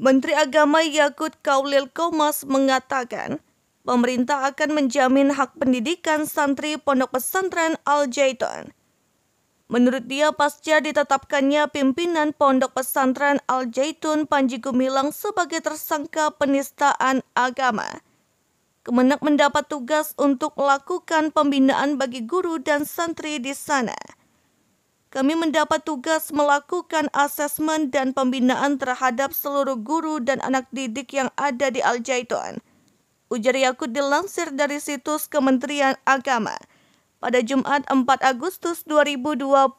Menteri Agama Yakut Kaulil Komas mengatakan, pemerintah akan menjamin hak pendidikan santri Pondok Pesantren Al-Jaitun. Menurut dia, pasca ditetapkannya pimpinan Pondok Pesantren Al-Jaitun Panji Gumilang sebagai tersangka penistaan agama. Kemenak mendapat tugas untuk melakukan pembinaan bagi guru dan santri di sana kami mendapat tugas melakukan asesmen dan pembinaan terhadap seluruh guru dan anak didik yang ada di Al Zaitun. Ujar Yakut dilansir dari situs Kementerian Agama pada Jumat 4 Agustus 2023.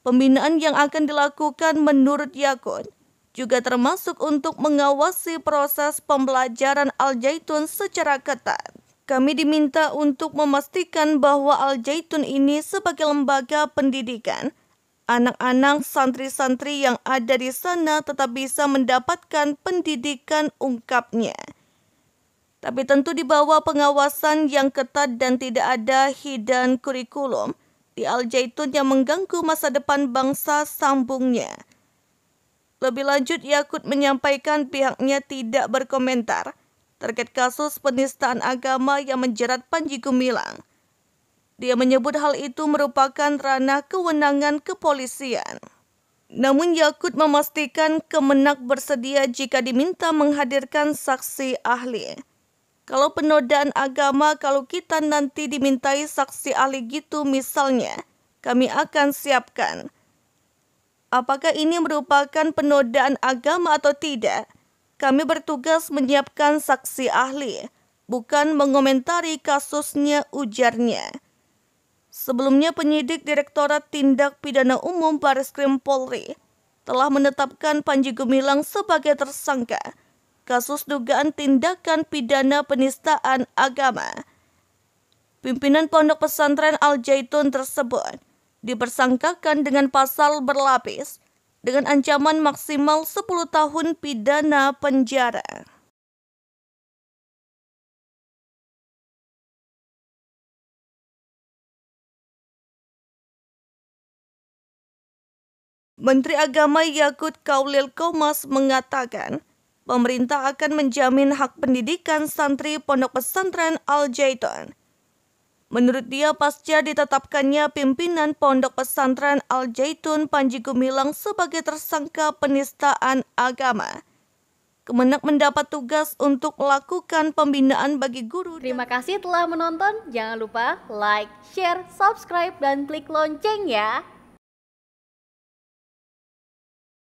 Pembinaan yang akan dilakukan menurut Yakut juga termasuk untuk mengawasi proses pembelajaran Al Zaitun secara ketat. Kami diminta untuk memastikan bahwa Al Zaitun ini sebagai lembaga pendidikan, anak-anak santri-santri yang ada di sana tetap bisa mendapatkan pendidikan ungkapnya. Tapi tentu di bawah pengawasan yang ketat dan tidak ada hidden kurikulum di Al Zaitun yang mengganggu masa depan bangsa sambungnya. Lebih lanjut, Yakut menyampaikan pihaknya tidak berkomentar terkait kasus penistaan agama yang menjerat Panji Gumilang. Dia menyebut hal itu merupakan ranah kewenangan kepolisian. Namun Yakut memastikan Kemenak bersedia jika diminta menghadirkan saksi ahli. Kalau penodaan agama kalau kita nanti dimintai saksi ahli gitu misalnya, kami akan siapkan. Apakah ini merupakan penodaan agama atau tidak? kami bertugas menyiapkan saksi ahli, bukan mengomentari kasusnya ujarnya. Sebelumnya penyidik Direktorat Tindak Pidana Umum Baris Krim Polri telah menetapkan Panji Gumilang sebagai tersangka kasus dugaan tindakan pidana penistaan agama. Pimpinan Pondok Pesantren Al Jaitun tersebut dipersangkakan dengan pasal berlapis dengan ancaman maksimal 10 tahun pidana penjara. Menteri Agama Yakut Kaulil Komas mengatakan, pemerintah akan menjamin hak pendidikan santri Pondok Pesantren Al-Jaiton Menurut dia, pasca ditetapkannya pimpinan Pondok Pesantren Al Jaitun Panji Gumilang sebagai tersangka penistaan agama. Kemenak mendapat tugas untuk melakukan pembinaan bagi guru. Terima kasih telah menonton. Jangan lupa like, share, subscribe, dan klik lonceng ya.